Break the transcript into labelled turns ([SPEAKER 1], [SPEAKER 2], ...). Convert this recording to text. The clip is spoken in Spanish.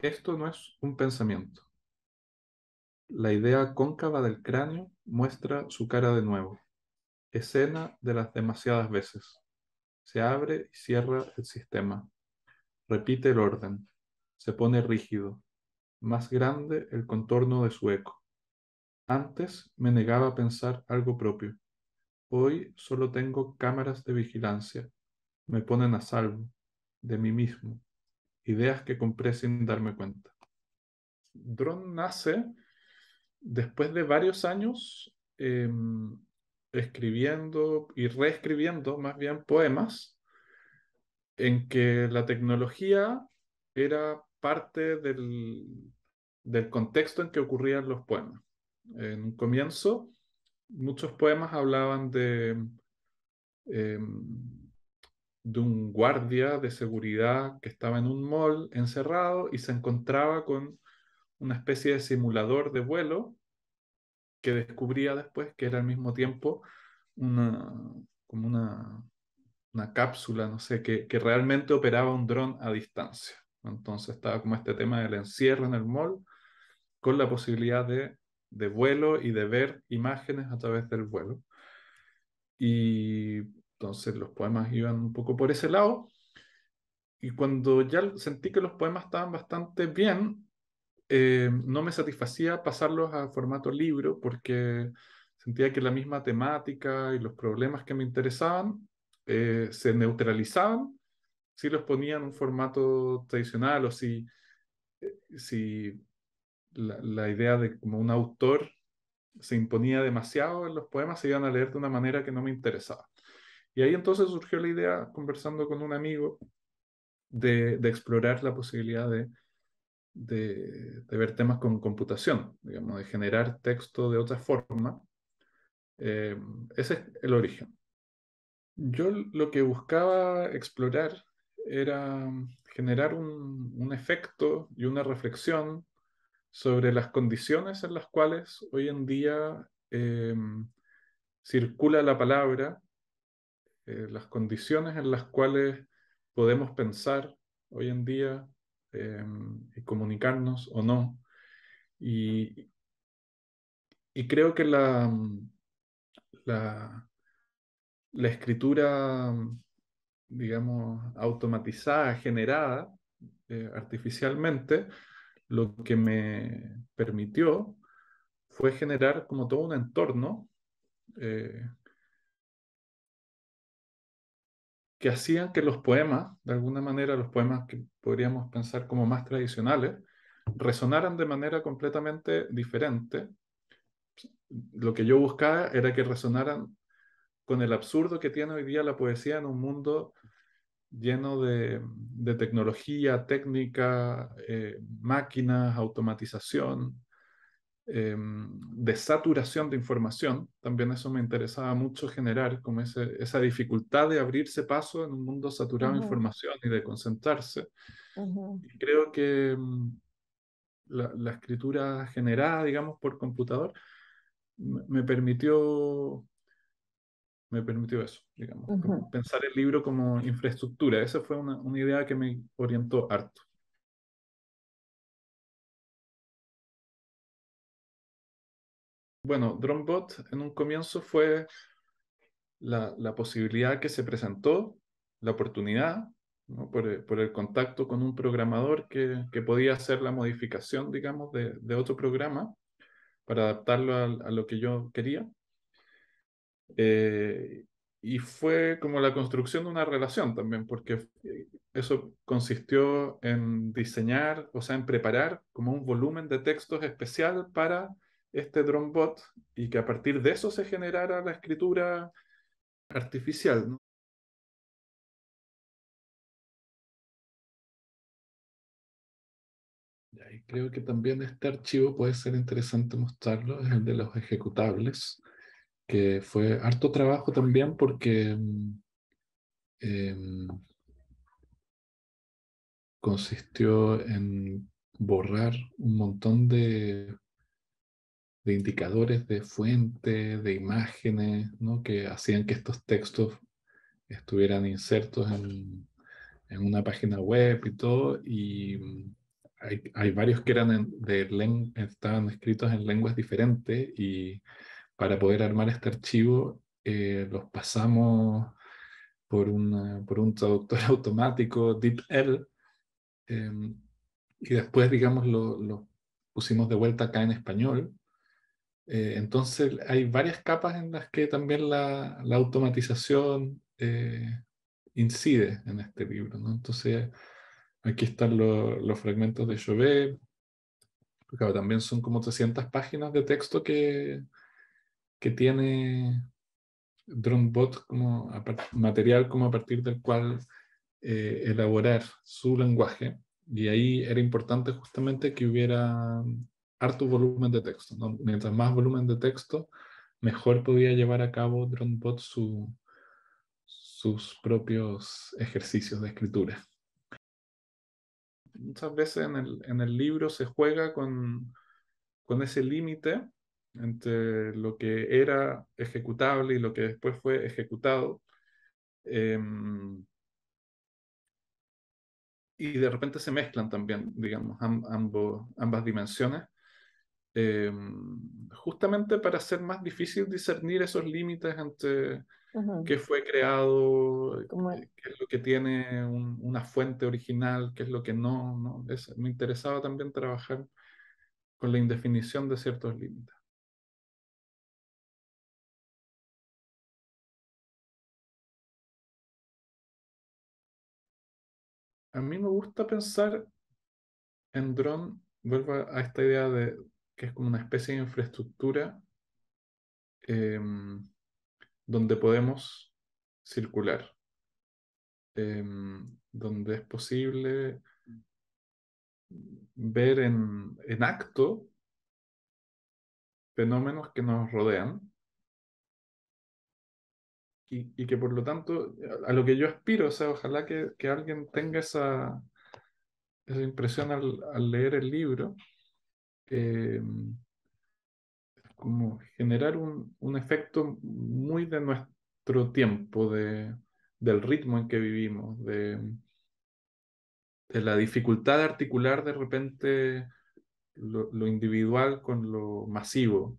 [SPEAKER 1] Esto no es un pensamiento. La idea cóncava del cráneo muestra su cara de nuevo. Escena de las demasiadas veces. Se abre y cierra el sistema. Repite el orden. Se pone rígido. Más grande el contorno de su eco. Antes me negaba a pensar algo propio. Hoy solo tengo cámaras de vigilancia. Me ponen a salvo de mí mismo ideas que compré sin darme cuenta. Drone nace después de varios años em, escribiendo y reescribiendo más bien poemas en que la tecnología era parte del, contexto en que ocurrían los poemas. En un comienzo, muchos poemas hablaban de em, de un guardia de seguridad que estaba en un mall encerrado y se encontraba con una especie de simulador de vuelo que descubría después que era al mismo tiempo una, como una, una cápsula, no sé, que, que realmente operaba un dron a distancia. Entonces estaba como este tema del encierro en el mall con la posibilidad de, de vuelo y de ver imágenes a través del vuelo. Y entonces los poemas iban un poco por ese lado. Y cuando ya sentí que los poemas estaban bastante bien, eh, no me satisfacía pasarlos a formato libro porque sentía que la misma temática y los problemas que me interesaban eh, se neutralizaban si los ponía en un formato tradicional o eh, si, la, la idea de como un autor se imponía demasiado en los poemas, se iban a leer de una manera que no me interesaba. Y ahí entonces surgió la idea, conversando con un amigo, de, explorar la posibilidad de, ver temas con computación, digamos, de generar texto de otra forma. Eh, ese es el origen. Yo lo que buscaba explorar era generar un, efecto y una reflexión sobre las condiciones en las cuales hoy en día eh, circula la palabra eh, las condiciones en las cuales podemos pensar hoy en día em, y comunicarnos o no. Y, creo que la, la, escritura, digamos, automatizada, generada eh, artificialmente, lo que me permitió fue generar como todo un entorno eh, que hacían que los poemas, de alguna manera los poemas que podríamos pensar como más tradicionales, resonaran de manera completamente diferente. Lo que yo buscaba era que resonaran con el absurdo que tiene hoy día la poesía en un mundo lleno de, tecnología, técnica, eh, máquinas, automatización, Em, de saturación de información. También eso me interesaba mucho generar, como esa dificultad de abrirse paso en un mundo saturado de información y de concentrarse. creo que em, la, escritura generada, digamos, por computador, me, permitió me permitió eso, digamos, pensar el libro como infraestructura. Esa fue una idea que me orientó harto. bueno, DroneBot en un comienzo fue la, posibilidad que se presentó, la oportunidad, eh, por, el contacto con un programador que, podía hacer la modificación, digamos, de, otro programa para adaptarlo a, lo que yo quería. Eh, y fue como la construcción de una relación también, porque eh, eso consistió en diseñar, o sea, en preparar como un volumen de textos especial para este bot y que a partir de eso se generara la escritura artificial. Y creo que también este archivo puede ser interesante mostrarlo, es el de los ejecutables, que fue harto trabajo también porque mm, em, consistió en borrar un montón de de indicadores de fuente, de imágenes, ¿no? que hacían que estos textos estuvieran insertos en, una página web y todo. Y mm, hay, varios que eran de estaban escritos en lenguas diferentes y para poder armar este archivo eh, los pasamos por, por un traductor automático, DeepL, em, y después, digamos, los lo pusimos de vuelta acá en español eh, entonces hay varias capas en las que también la, automatización eh, incide en este libro. Entonces aquí están los fragmentos de Chauvet, también son como 300 páginas de texto que, que tiene DroneBot como material como a partir del cual eh, elaborar su lenguaje. Y ahí era importante justamente que hubiera harto volumen de texto. Mientras más volumen de texto, mejor podía llevar a cabo DroneBot sus propios ejercicios de escritura. Muchas veces en el, libro se juega con, ese límite entre lo que era ejecutable y lo que después fue ejecutado. Em, y de repente se mezclan también, digamos, ambas dimensiones. Em, justamente para hacer más difícil discernir esos límites entre qué fue creado, eh, qué, es lo que tiene una fuente original, qué es lo que no. me interesaba también trabajar con la indefinición de ciertos límites. A mí me gusta pensar en dron, vuelvo a esta idea de, que es como una especie de infraestructura em, donde podemos circular, em, donde es posible ver en, acto fenómenos que nos rodean y, que por lo tanto a lo que yo aspiro, o sea, ojalá que, alguien tenga esa, impresión al leer el libro, Mm, como generar un, efecto muy de nuestro tiempo, del ritmo en que vivimos, de, de la dificultad de articular de repente lo individual con lo masivo.